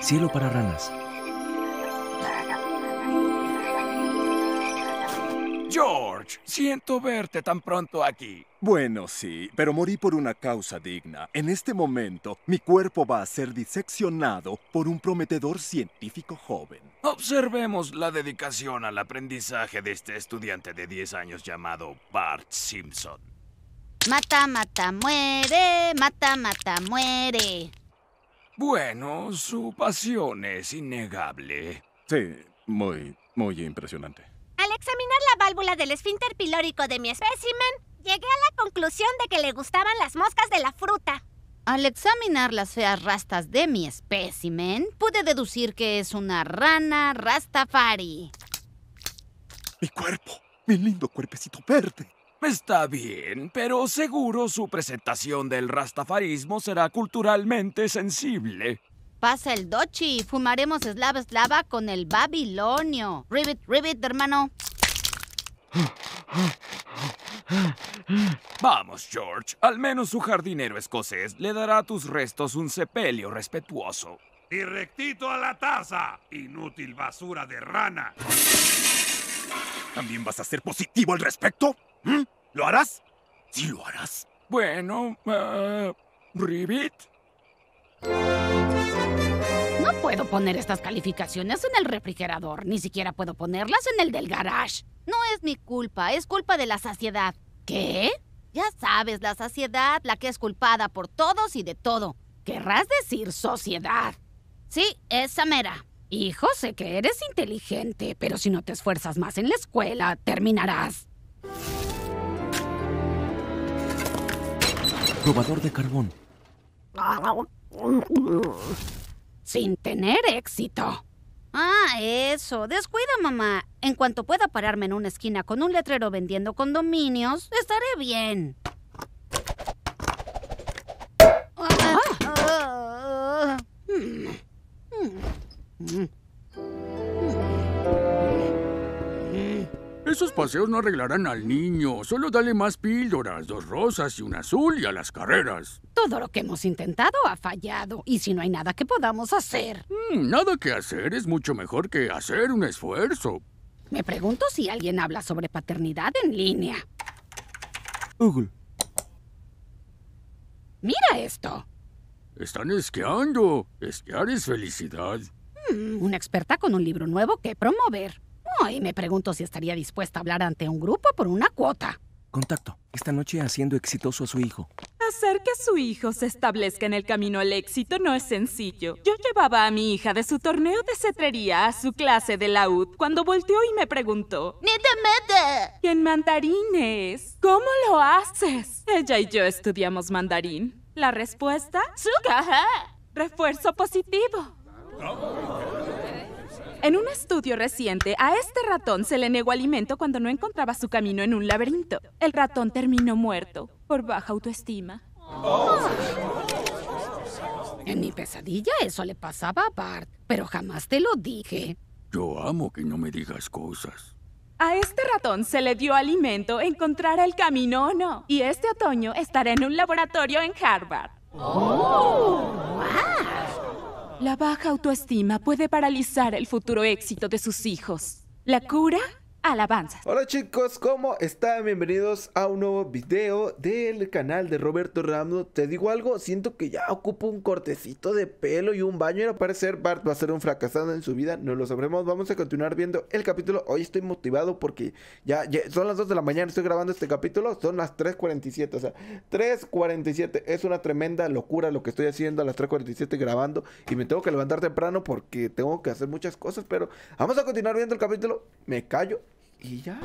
Cielo para ranas. George, siento verte tan pronto aquí. Bueno, sí, pero morí por una causa digna. En este momento, mi cuerpo va a ser diseccionado por un prometedor científico joven. Observemos la dedicación al aprendizaje de este estudiante de 10 años llamado Bart Simpson. Mata, mata, muere, mata, mata, muere. Bueno, su pasión es innegable. Sí, muy, muy impresionante. Al examinar la válvula del esfínter pilórico de mi espécimen, llegué a la conclusión de que le gustaban las moscas de la fruta. Al examinar las feas rastas de mi espécimen, pude deducir que es una rana rastafari. Mi cuerpo, mi lindo cuerpecito verde. Está bien, pero seguro su presentación del rastafarismo será culturalmente sensible. Pasa el dochi, fumaremos slava slava con el babilonio. Ribbit, ribbit, hermano. Vamos, George. Al menos su jardinero escocés le dará a tus restos un sepelio respetuoso. Directito a la taza, inútil basura de rana. ¿También vas a ser positivo al respecto? ¿Eh? ¿Lo harás? Sí, lo harás. Bueno, uh, No puedo poner estas calificaciones en el refrigerador. Ni siquiera puedo ponerlas en el del garage. No es mi culpa, es culpa de la saciedad. ¿Qué? Ya sabes, la saciedad, la que es culpada por todos y de todo. ¿Querrás decir sociedad? Sí, esa mera. Hijo, sé que eres inteligente, pero si no te esfuerzas más en la escuela, terminarás. Probador de carbón. Sin tener éxito. Ah, eso. Descuida, mamá. En cuanto pueda pararme en una esquina con un letrero vendiendo condominios, estaré bien. Ah. Ah. Mm. Mm. Mm. Esos paseos no arreglarán al niño. Solo dale más píldoras, dos rosas y un azul y a las carreras. Todo lo que hemos intentado ha fallado. Y si no hay nada que podamos hacer. Mm, nada que hacer es mucho mejor que hacer un esfuerzo. Me pregunto si alguien habla sobre paternidad en línea. Google. Mira esto. Están esquiando. Esquiar es felicidad. Mm, una experta con un libro nuevo que promover. Oh, me pregunto si estaría dispuesta a hablar ante un grupo por una cuota. Contacto. Esta noche haciendo exitoso a su hijo. Hacer que su hijo se establezca en el camino al éxito no es sencillo. Yo llevaba a mi hija de su torneo de cetrería a su clase de laúd cuando volteó y me preguntó: ¡Ni te mete en mandarines? ¿Cómo lo haces? Ella y yo estudiamos mandarín. ¿La respuesta? ¡Suga! Refuerzo positivo. En un estudio reciente, a este ratón se le negó alimento cuando no encontraba su camino en un laberinto. El ratón terminó muerto por baja autoestima. En mi pesadilla eso le pasaba a Bart, pero jamás te lo dije. Yo amo que no me digas cosas. A este ratón se le dio alimento, encontrar el camino o no. Y este otoño estará en un laboratorio en Harvard. Oh, la baja autoestima puede paralizar el futuro éxito de sus hijos. La cura Hola chicos, ¿cómo están? Bienvenidos a un nuevo video del canal de Roberto Ramos. Te digo algo, siento que ya ocupo un cortecito de pelo y un baño. Y al parecer Bart va a ser un fracasado en su vida, no lo sabremos. Vamos a continuar viendo el capítulo. Hoy estoy motivado porque ya son las 2 de la mañana, estoy grabando este capítulo. Son las 3.47, o sea, 3.47. Es una tremenda locura lo que estoy haciendo a las 3.47 grabando. Y me tengo que levantar temprano porque tengo que hacer muchas cosas. Pero vamos a continuar viendo el capítulo. Me callo ¿Y ya?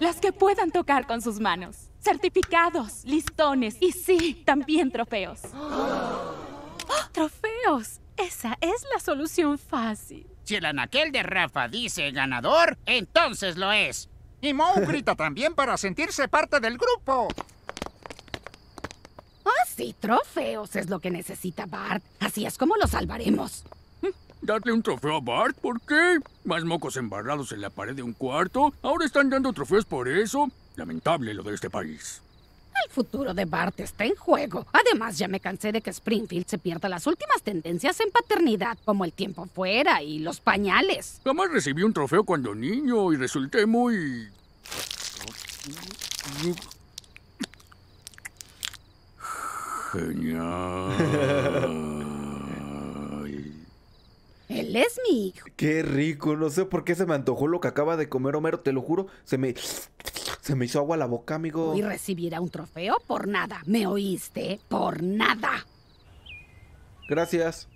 Las que puedan tocar con sus manos. Certificados, listones y sí, también trofeos. ¡Oh, ¡Trofeos! Esa es la solución fácil. Si el anaquel de Rafa dice ganador, entonces lo es. Y Mo grita también para sentirse parte del grupo. Ah, sí, trofeos es lo que necesita Bart. Así es como lo salvaremos. ¿Darle un trofeo a Bart? ¿Por qué? Más mocos embarrados en la pared de un cuarto. Ahora están dando trofeos por eso. Lamentable lo de este país. El futuro de Bart está en juego. Además, ya me cansé de que Springfield se pierda las últimas tendencias en paternidad, como el tiempo fuera y los pañales. Jamás recibí un trofeo cuando niño y resulté muy... Genial. Él es mi hijo. Qué rico, no sé por qué se me antojó lo que acaba de comer Homero, te lo juro. Se me. Se me hizo agua la boca, amigo. Y recibirá un trofeo por nada. ¿Me oíste? Por nada. Gracias.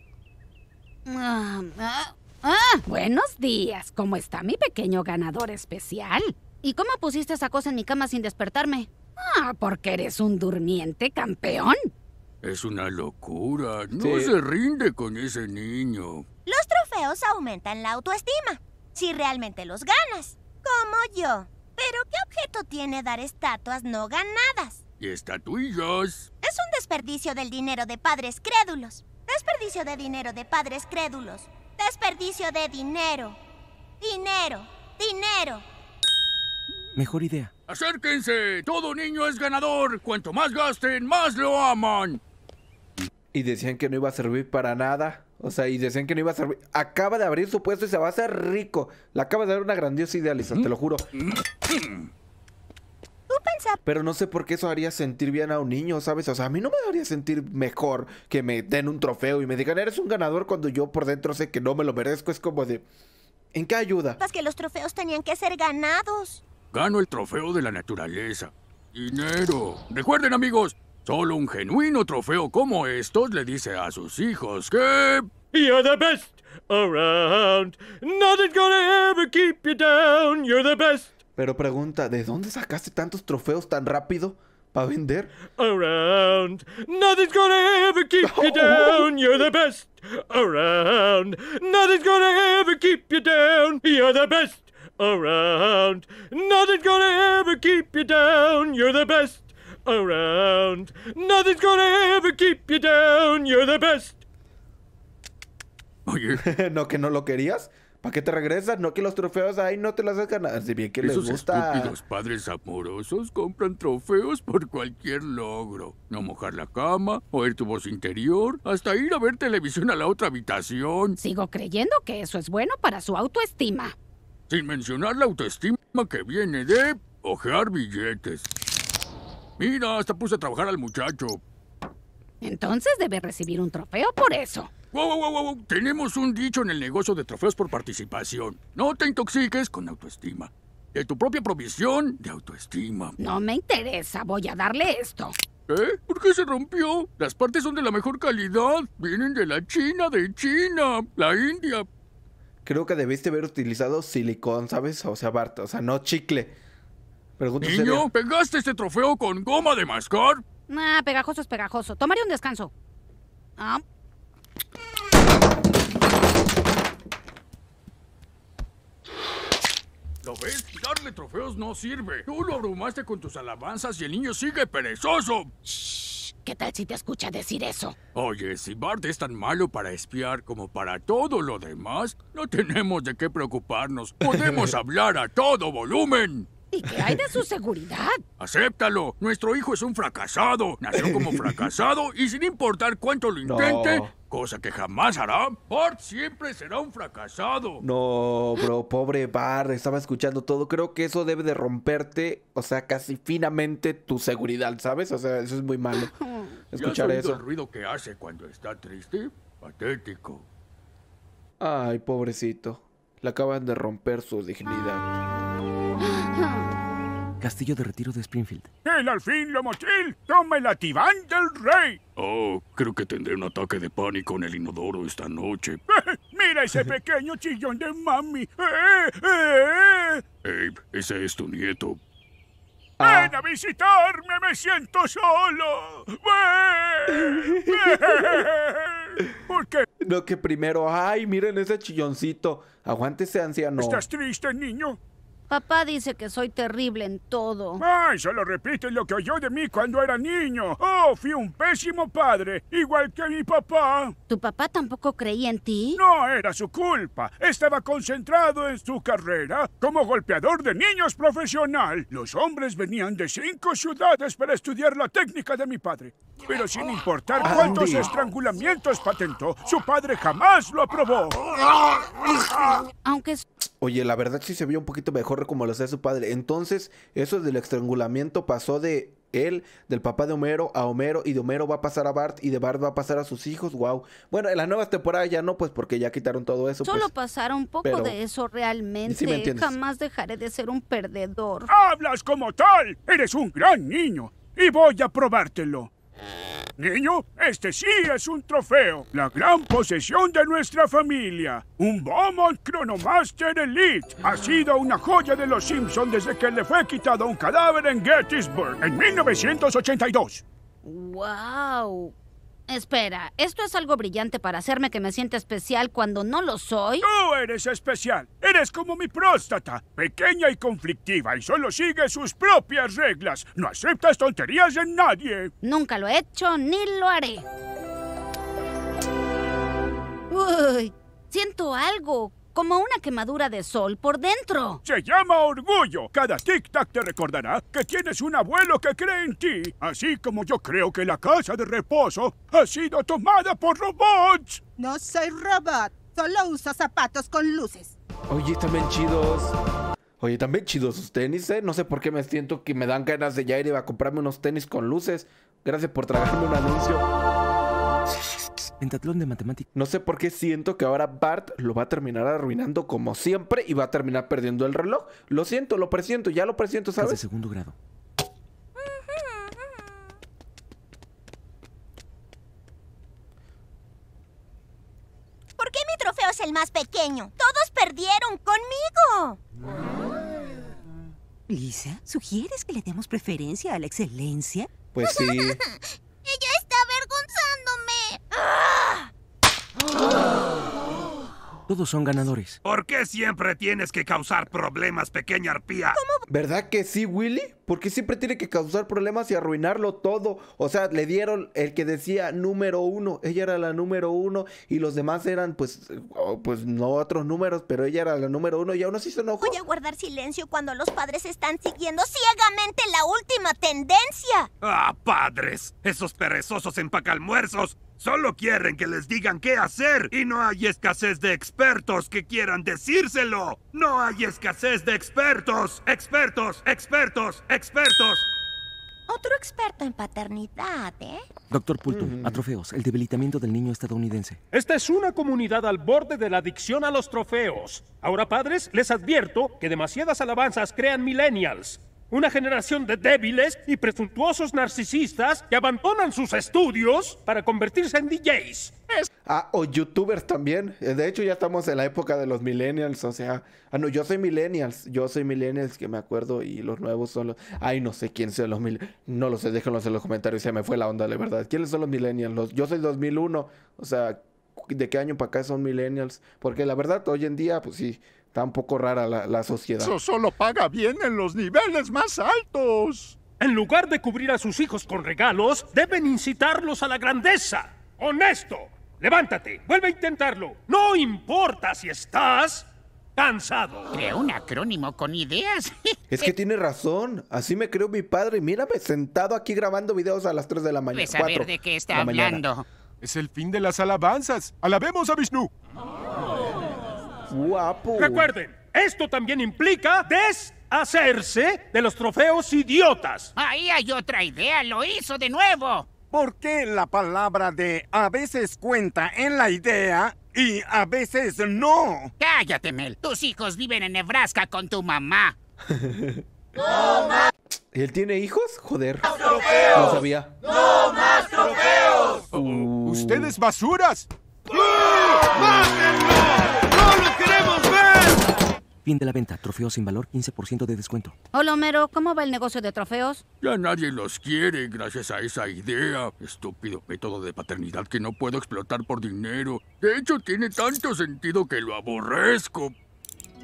Ah, ah, ah. Buenos días. ¿Cómo está mi pequeño ganador especial? ¿Y cómo pusiste esa cosa en mi cama sin despertarme? Ah, porque eres un durmiente campeón. Es una locura. No se rinde con ese niño. Los trofeos aumentan la autoestima, si realmente los ganas, como yo. Pero ¿qué objeto tiene dar estatuas no ganadas? Estatuillas. Es un desperdicio del dinero de padres crédulos. Desperdicio de dinero de padres crédulos. Desperdicio de dinero. Dinero. Dinero. Mejor idea. Acérquense. Todo niño es ganador. Cuanto más gasten, más lo aman. Y decían que no iba a servir para nada. O sea, y decían que no iba a servir. Acaba de abrir su puesto y se va a hacer rico. Le acaba de dar una grandiosa idea, te lo juro. Pero no sé por qué eso haría sentir bien a un niño, ¿sabes? O sea, a mí no me haría sentir mejor que me den un trofeo y me digan, eres un ganador cuando yo por dentro sé que no me lo merezco. Es como de... ¿En qué ayuda? Es que los trofeos tenían que ser ganados. Gano el trofeo de la naturaleza. Dinero. Recuerden, amigos, Solo un genuino trofeo como estos le dice a sus hijos que... You're the best around. Nothing's gonna ever keep you down. You're the best. Pero pregunta, ¿de dónde sacaste tantos trofeos tan rápido? ¿Para vender? Around. Nothing's gonna ever keep you down. You're the best around. Nothing's gonna ever keep you down. You're the best around. Nothing's gonna ever keep you down. You're the best around. Nothing's gonna ever keep you down. You're the best. Oye. no, que no lo querías. ¿Para qué te regresas? No que los trofeos ahí no te los has ganado. Si bien que les gusta. estúpidos padres amorosos compran trofeos por cualquier logro. No mojar la cama, oír tu voz interior, hasta ir a ver televisión a la otra habitación. Sigo creyendo que eso es bueno para su autoestima. Sin mencionar la autoestima que viene de ojear billetes. Mira, hasta puse a trabajar al muchacho. Entonces debe recibir un trofeo por eso. Tenemos un dicho en el negocio de trofeos por participación. No te intoxiques con autoestima. De tu propia provisión de autoestima. No me interesa. Voy a darle esto. ¿Eh? ¿Por qué se rompió? Las partes son de la mejor calidad. Vienen de la China, de China, la India. Creo que debiste haber utilizado silicón, ¿sabes? O sea, Bart, o sea, no chicle. Niño, ¿pegaste este trofeo con goma de mascar? Nah, pegajoso es pegajoso. Tomaré un descanso. Ah. ¿Lo ves? Darle trofeos no sirve. Tú lo abrumaste con tus alabanzas y el niño sigue perezoso. ¿Qué tal si te escucha decir eso? Oye, si Bart es tan malo para espiar como para todo lo demás, no tenemos de qué preocuparnos. Podemos hablar a todo volumen. ¿Y qué hay de su seguridad? Acéptalo. Nuestro hijo es un fracasado. Nació como fracasado y sin importar cuánto lo intente, cosa que jamás hará, Bart siempre será un fracasado. No, bro, pobre Bart. Estaba escuchando todo. Creo que eso debe de romperte, o sea, casi finamente tu seguridad, ¿sabes? O sea, eso es muy malo. Escuchar eso. el ruido que hace cuando está triste? Patético. Ay, pobrecito. Le acaban de romper su dignidad. Castillo de Retiro de Springfield. ¡El al fin ¡Toma el ativán del rey! Oh, creo que tendré un ataque de pánico en el inodoro esta noche. ¡Mira ese pequeño chillón de mami! ¡Eh, eh, eh! Abe, ese es tu nieto. ¡Ven ah. a visitarme! ¡Me siento solo! ¿Por qué? Lo que primero, ay, miren ese chilloncito. Aguántese, anciano. ¿Estás triste, niño? Papá dice que soy terrible en todo. Ay, solo repite lo que oyó de mí cuando era niño. Oh, fui un pésimo padre, igual que mi papá. ¿Tu papá tampoco creía en ti? No, era su culpa. Estaba concentrado en su carrera como golpeador de niños profesional. Los hombres venían de cinco ciudades para estudiar la técnica de mi padre. Pero sin importar ah, cuántos estrangulamientos patentó, su padre jamás lo aprobó. Aunque Oye, la verdad sí se vio un poquito mejor como lo hacía su padre. Entonces, eso del estrangulamiento pasó de él, del papá de Homero a Homero y de Homero va a pasar a Bart y de Bart va a pasar a sus hijos. Wow. Bueno, en las nuevas temporadas ya no, pues porque ya quitaron todo eso. Solo pues. pasará un poco de eso realmente. Sí me Jamás dejaré de ser un perdedor. Hablas como tal. Eres un gran niño y voy a probártelo. Niño, este sí es un trofeo. La gran posesión de nuestra familia. Un Beaumont Chronomaster Elite. Ha sido una joya de los Simpsons desde que le fue quitado un cadáver en Gettysburg en 1982. ¡Wow! Espera, esto es algo brillante para hacerme que me sienta especial cuando no lo soy. ¡Tú eres especial. Eres como mi próstata, pequeña y conflictiva y solo sigue sus propias reglas. No aceptas tonterías de nadie. Nunca lo he hecho ni lo haré. Uy, siento algo como una quemadura de sol por dentro. Se llama orgullo. Cada tic-tac te recordará que tienes un abuelo que cree en ti. Así como yo creo que la casa de reposo ha sido tomada por robots. No soy robot. Solo uso zapatos con luces. Oye, también chidos. Oye, también chidos sus tenis, ¿eh? No sé por qué me siento que me dan ganas de ya ir a comprarme unos tenis con luces. Gracias por tragarme un anuncio de matemáticas. No sé por qué siento que ahora Bart lo va a terminar arruinando como siempre y va a terminar perdiendo el reloj. Lo siento, lo presiento, ya lo presiento, ¿sabes? Es de segundo grado. ¿Por qué mi trofeo es el más pequeño? Todos perdieron conmigo. Lisa, ¿sugieres que le demos preferencia a la excelencia? Pues sí. Todos son ganadores qué siempre tienes que causar problemas, pequeña arpía? ¿Cómo? ¿Verdad que sí, Willy? Porque siempre tiene que causar problemas y arruinarlo todo? O sea, le dieron el que decía número uno. Ella era la número uno y los demás eran, pues, oh, pues no otros números, pero ella era la número uno y aún así se enojó. Voy a guardar silencio cuando los padres están siguiendo ciegamente la última tendencia. ¡Ah, padres! Esos perezosos empacalmuerzos solo quieren que les digan qué hacer y no hay escasez de expertos que quieran decir decírselo. No hay escasez de expertos, expertos, expertos, expertos. Otro experto en paternidad, ¿eh? Doctor Pulton, mm. a trofeos, el debilitamiento del niño estadounidense. Esta es una comunidad al borde de la adicción a los trofeos. Ahora, padres, les advierto que demasiadas alabanzas crean millennials. Una generación de débiles y presuntuosos narcisistas que abandonan sus estudios para convertirse en DJs. Ah, o youtubers también. Eh, de hecho, ya estamos en la época de los millennials. O sea, ah, no, yo soy millennials. Yo soy millennials, que me acuerdo. Y los nuevos son los. Ay, no sé quiénes son los millennials. No lo sé, déjenlos en los comentarios. Se me fue la onda, de verdad. ¿Quiénes son los millennials? Yo soy 2001. O sea, ¿de qué año para acá son millennials? Porque la verdad, hoy en día, pues sí Está poco rara la, sociedad. Eso solo paga bien en los niveles más altos. En lugar de cubrir a sus hijos con regalos, deben incitarlos a la grandeza. ¡Honesto! Levántate, vuelve a intentarlo. No importa si estás cansado. Creo un acrónimo con ideas. es que tiene razón. Así me creó mi padre. Mírame sentado aquí grabando videos a las 3 de la mañana. Pues a ver de qué está hablando. Es el fin de las alabanzas. Alabemos a Vishnu. Oh. Guapo. Recuerden, esto también implica deshacerse de los trofeos idiotas. Ahí hay otra idea, lo hizo de nuevo. ¿Por qué la palabra de a veces cuenta en la idea y a veces no? Cállate, Mel. Tus hijos viven en Nebraska con tu mamá. ¡No más! ¿Él tiene hijos? Joder. ¡No trofeos! No sabía. ¡No más trofeos! Uh, ¡Ustedes basuras! ¡Mátenlo! Fin de la venta. Trofeos sin valor, 15% de descuento. Hola, Homero. ¿Cómo va el negocio de trofeos? Ya nadie los quiere gracias a esa idea. Estúpido método de paternidad que no puedo explotar por dinero. De hecho, tiene tanto sentido que lo aborrezco.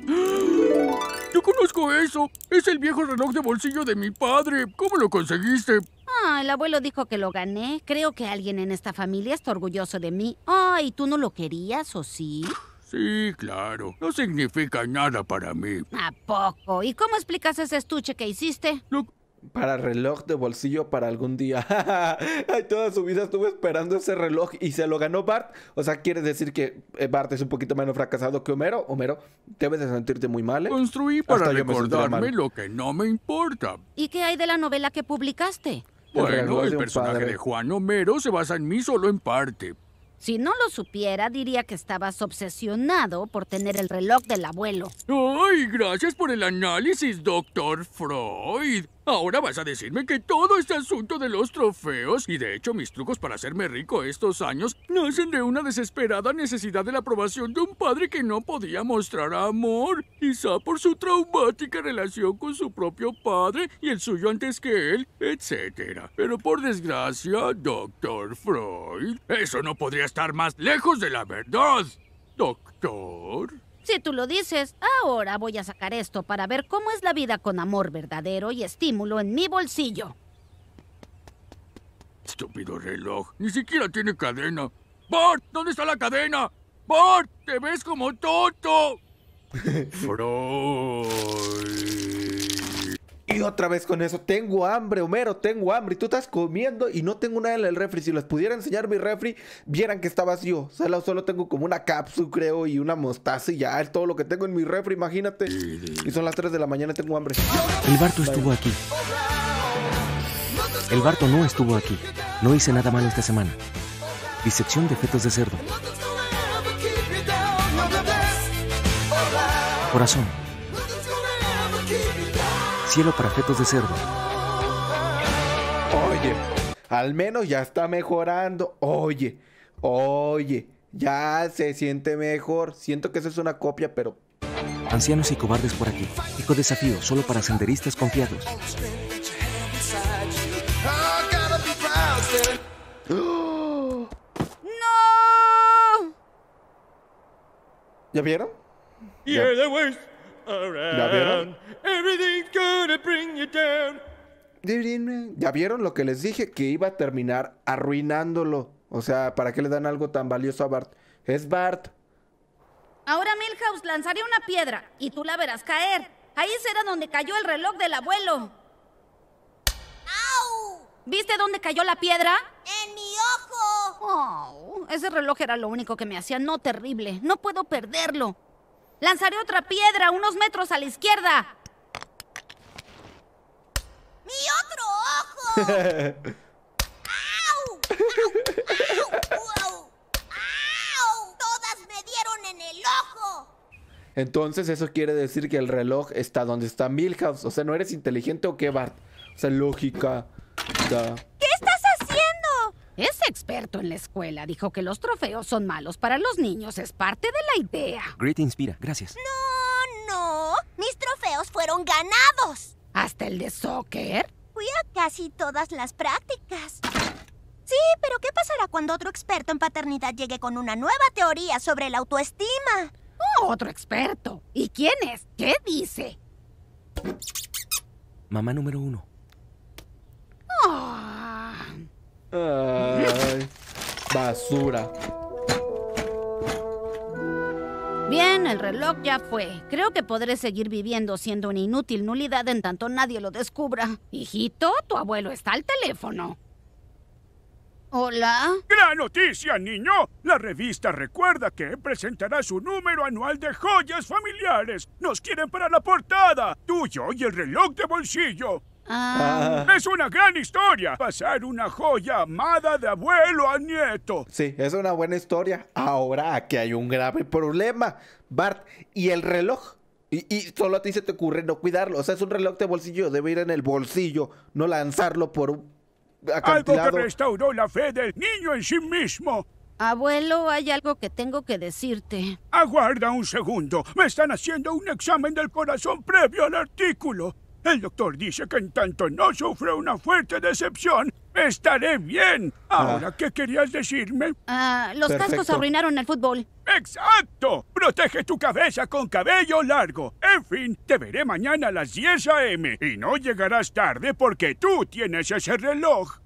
¡Ah! Yo conozco eso. Es el viejo reloj de bolsillo de mi padre. ¿Cómo lo conseguiste? Ah, el abuelo dijo que lo gané. Creo que alguien en esta familia está orgulloso de mí. Ay, ¿y ¿tú no lo querías o sí? Sí, claro. No significa nada para mí. ¿A poco? ¿Y cómo explicas ese estuche que hiciste? Para reloj de bolsillo para algún día. Ay, toda su vida estuve esperando ese reloj y se lo ganó Bart. O sea, ¿quieres decir que eh, Bart es un poquito menos fracasado que Homero. Homero, debes de sentirte muy mal. ¿eh? Construí para recordarme lo que no me importa. ¿Y qué hay de la novela que publicaste? Bueno, el personaje de Juan Homero se basa en mí solo en parte. Si no lo supiera, diría que estabas obsesionado por tener el reloj del abuelo. ¡Ay, gracias por el análisis, doctor Freud! Ahora vas a decirme que todo este asunto de los trofeos y de hecho mis trucos para hacerme rico estos años nacen de una desesperada necesidad de la aprobación de un padre que no podía mostrar amor, quizá por su traumática relación con su propio padre y el suyo antes que él, etc. Pero por desgracia, doctor Freud, eso no podría estar más lejos de la verdad, doctor. Si tú lo dices, ahora voy a sacar esto para ver cómo es la vida con amor verdadero y estímulo en mi bolsillo. Estúpido reloj, ni siquiera tiene cadena. ¡Bart! ¿Dónde está la cadena? ¡Bart! ¡Te ves como tonto! ¡Froy! Y otra vez con eso, tengo hambre, Homero, tengo hambre. Y tú estás comiendo y no tengo nada en el refri. Si les pudiera enseñar mi refri, vieran que está vacío. Solo, solo tengo como una cápsula, creo, y una mostaza y ya es todo lo que tengo en mi refri, imagínate. Y son las 3 de la mañana, tengo hambre. El Barto estuvo aquí. El Barto no estuvo aquí. No hice nada malo esta semana. Disección de fetos de cerdo. Corazón. Cielo para fetos de cerdo. Oye, al menos ya está mejorando. Oye, oye, ya se siente mejor. Siento que eso es una copia, pero... Ancianos y cobardes por aquí. Hijo desafío solo para senderistas confiados. ¡No! ¿Ya vieron? ¿Ya, ¿Ya vieron? Eh, ya vieron lo que les dije, que iba a terminar arruinándolo. O sea, ¿para qué le dan algo tan valioso a Bart? Es Bart. Ahora Milhouse lanzaré una piedra y tú la verás caer. Ahí será donde cayó el reloj del abuelo. ¡Au! ¿Viste dónde cayó la piedra? En mi ojo. Oh, ese reloj era lo único que me hacía no terrible. No puedo perderlo. Lanzaré otra piedra unos metros a la izquierda. ¡Y otro ojo! ¡Au! ¡Au! ¡Au! ¡Todas me dieron en el ojo! Entonces eso quiere decir que el reloj está donde está Milhouse. O sea, ¿no eres inteligente o qué, Bart? O sea, lógica. ¿Qué estás haciendo? Ese experto en la escuela. Dijo que los trofeos son malos para los niños. Es parte de la idea. Great Inspira, gracias. No, no. Mis trofeos fueron ganados. ¿Hasta el de soccer? Fui a casi todas las prácticas. Sí, pero ¿qué pasará cuando otro experto en paternidad llegue con una nueva teoría sobre la autoestima? Oh, otro experto. ¿Y quién es? ¿Qué dice? Mamá número uno. Ah. basura. Bien, el reloj ya fue. Creo que podré seguir viviendo siendo una inútil nulidad en tanto nadie lo descubra. Hijito, tu abuelo está al teléfono. Hola. Gran noticia, niño. La revista Recuerda que presentará su número anual de joyas familiares. Nos quieren para la portada. Tuyo y el reloj de bolsillo. Ah. Es una gran historia. Pasar una joya amada de abuelo a nieto. Sí, es una buena historia. Ahora que hay un grave problema, Bart. ¿Y el reloj? Y, solo a ti se te ocurre no cuidarlo. O sea, es un reloj de bolsillo, debe ir en el bolsillo, no lanzarlo por un Algo que restauró la fe del niño en sí mismo. Abuelo, hay algo que tengo que decirte. Aguarda un segundo. Me están haciendo un examen del corazón previo al artículo. El doctor dice que en tanto no sufra una fuerte decepción, estaré bien. Ahora, ah. ¿qué querías decirme? Ah, los cascos arruinaron el fútbol. ¡Exacto! Protege tu cabeza con cabello largo. En fin, te veré mañana a las 10 a.m. y no llegarás tarde porque tú tienes ese reloj.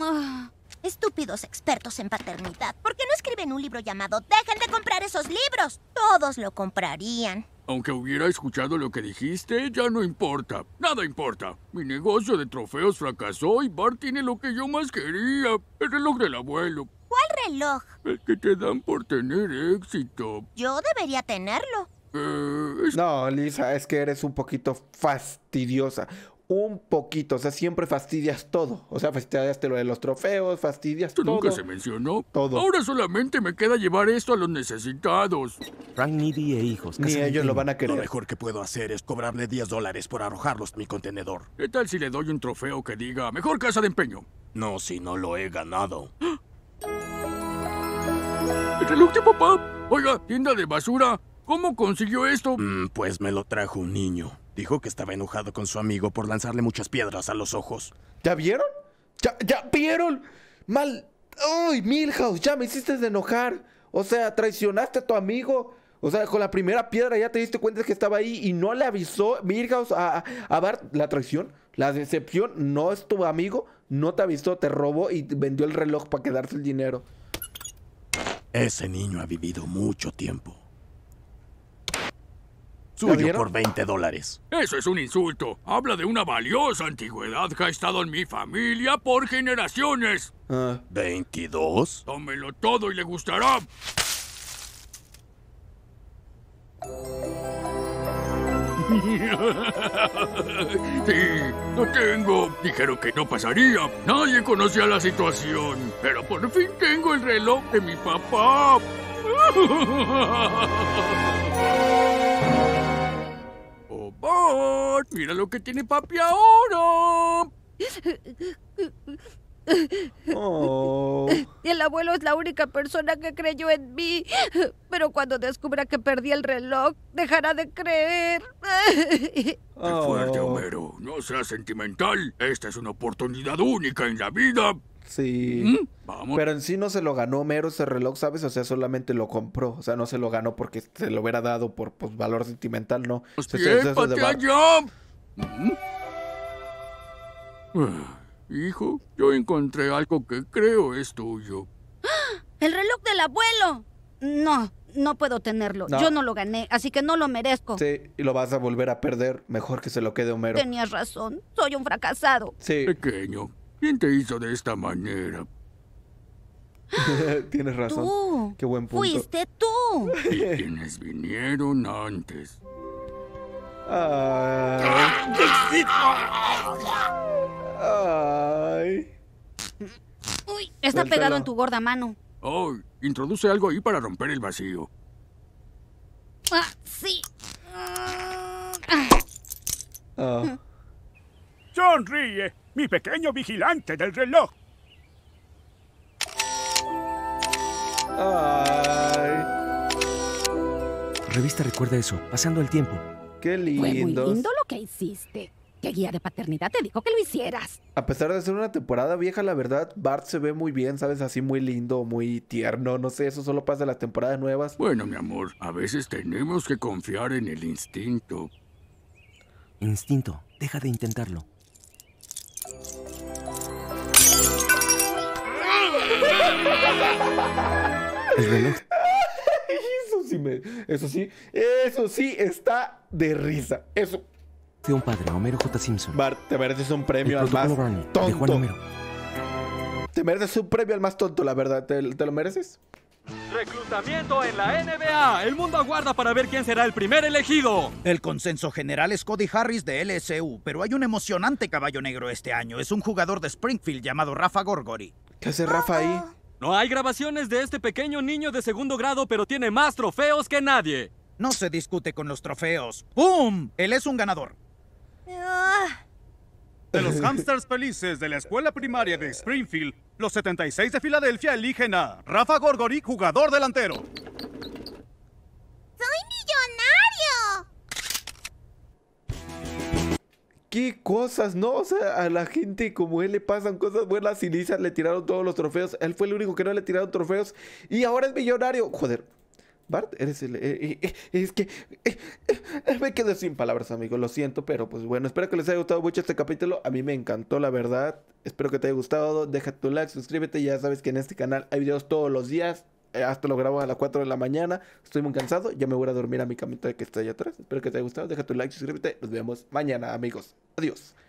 Ah. Estúpidos expertos en paternidad. ¿Por qué no escriben un libro llamado Dejen de comprar esos libros? Todos lo comprarían. Aunque hubiera escuchado lo que dijiste, ya no importa. Nada importa. Mi negocio de trofeos fracasó y Bart tiene lo que yo más quería. El reloj del abuelo. ¿Cuál reloj? El que te dan por tener éxito. Yo debería tenerlo. Eh, no, Lisa, es que eres un poquito fastidiosa un poquito. O sea, siempre fastidias todo. O sea, fastidiaste lo de los trofeos, fastidias tú todo. Nunca se mencionó. Todo. Ahora solamente me queda llevar esto a los necesitados. Frank Needy e hijos. Ni ellos lo van a querer. Lo mejor que puedo hacer es cobrarle 10 dólares por arrojarlos en mi contenedor. ¿Qué tal si le doy un trofeo que diga mejor casa de empeño? No, si no lo he ganado. ¡El reloj papá! Oiga, tienda de basura. ¿Cómo consiguió esto? Mm, pues me lo trajo un niño. Dijo que estaba enojado con su amigo por lanzarle muchas piedras a los ojos. ¿Ya vieron? ¿Ya, vieron? Mal... ¡Ay, Milhouse! Ya me hiciste de enojar. O sea, traicionaste a tu amigo. O sea, con la primera piedra ya te diste cuenta que estaba ahí y no le avisó Milhouse a, a Bart la traición. La decepción no es tu amigo, no te avisó, te robó y vendió el reloj para quedarse el dinero. Ese niño ha vivido mucho tiempo. Suyo por 20 dólares. Eso es un insulto. Habla de una valiosa antigüedad que ha estado en mi familia por generaciones. ¿22? Ah, Tómelo todo y le gustará. sí, lo tengo. Dijeron que no pasaría. Nadie conocía la situación. Pero por fin tengo el reloj de mi papá. mira lo que tiene papi ahora. Oh. El abuelo es la única persona que creyó en mí, pero cuando descubra que perdí el reloj, dejará de creer. Qué fuerte, oh. Homero. No seas sentimental. Esta es una oportunidad única en la vida. Sí. Pero en sí no se lo ganó Homero ese reloj, ¿sabes? O sea, solamente lo compró. O sea, no se lo ganó porque se lo hubiera dado por pues, valor sentimental, no. ¡Pues, pues ah, hijo, yo encontré algo que creo es tuyo. ¡El reloj del abuelo! No, no puedo tenerlo. Yo no lo gané, así que no lo merezco. Sí, y lo vas a volver a perder. Mejor que se lo quede Homero. Tenías razón. Soy un fracasado. Sí. Pequeño, ¿Quién te hizo de esta manera? Tienes razón. Tú. Qué buen punto. Fuiste tú. Y quienes vinieron antes. Ay. Uy, está pegado en tu gorda mano. Ay, oh, introduce algo ahí para romper el vacío. Ah, sí. Ah. Mm. Sonríe, eh, mi pequeño vigilante del reloj. Revista recuerda eso, pasando el tiempo. Qué lindo. muy lindo lo que hiciste. ¿Qué guía de paternidad te dijo que lo hicieras? A pesar de ser una temporada vieja, la verdad, Bart se ve muy bien, ¿sabes? Así muy lindo, muy tierno. No sé, eso solo pasa en las temporadas nuevas. Bueno, mi amor, a veces tenemos que confiar en el instinto. Instinto, deja de intentarlo. Eso sí, eso sí, está de risa. Eso. De un padre, Homero J. Simpson. Bart, te mereces un premio al más tonto. Te mereces un premio al más tonto, la verdad. te lo mereces? Reclutamiento en la NBA. El mundo aguarda para ver quién será el primer elegido. El consenso general es Cody Harris de LSU, pero hay un emocionante caballo negro este año. Es un jugador de Springfield llamado Rafa Gorgori. ¿Qué hace Rafa ahí? No hay grabaciones de este pequeño niño de segundo grado, pero tiene más trofeos que nadie. No se discute con los trofeos. ¡Pum! Él es un ganador. Ah. De los hamsters felices de la escuela primaria de Springfield, los 76 de Filadelfia eligen a Rafa Gorgori, jugador delantero. cosas, ¿no? O sea, a la gente como él le pasan cosas buenas y Lisa le tiraron todos los trofeos. Él fue el único que no le tiraron trofeos y ahora es millonario. Joder. Bart, eres el... Eh, eh, eh, es que... me quedo sin palabras, amigo, Lo siento, pero pues bueno. Espero que les haya gustado mucho este capítulo. A mí me encantó, la verdad. Espero que te haya gustado. Deja tu like, suscríbete. Ya sabes que en este canal hay videos todos los días. Eh, hasta lo grabo a las 4 de la mañana. Estoy muy cansado. Ya me voy a dormir a mi camita que está allá atrás. Espero que te haya gustado. Deja tu like, suscríbete. Nos vemos mañana, amigos. Adiós.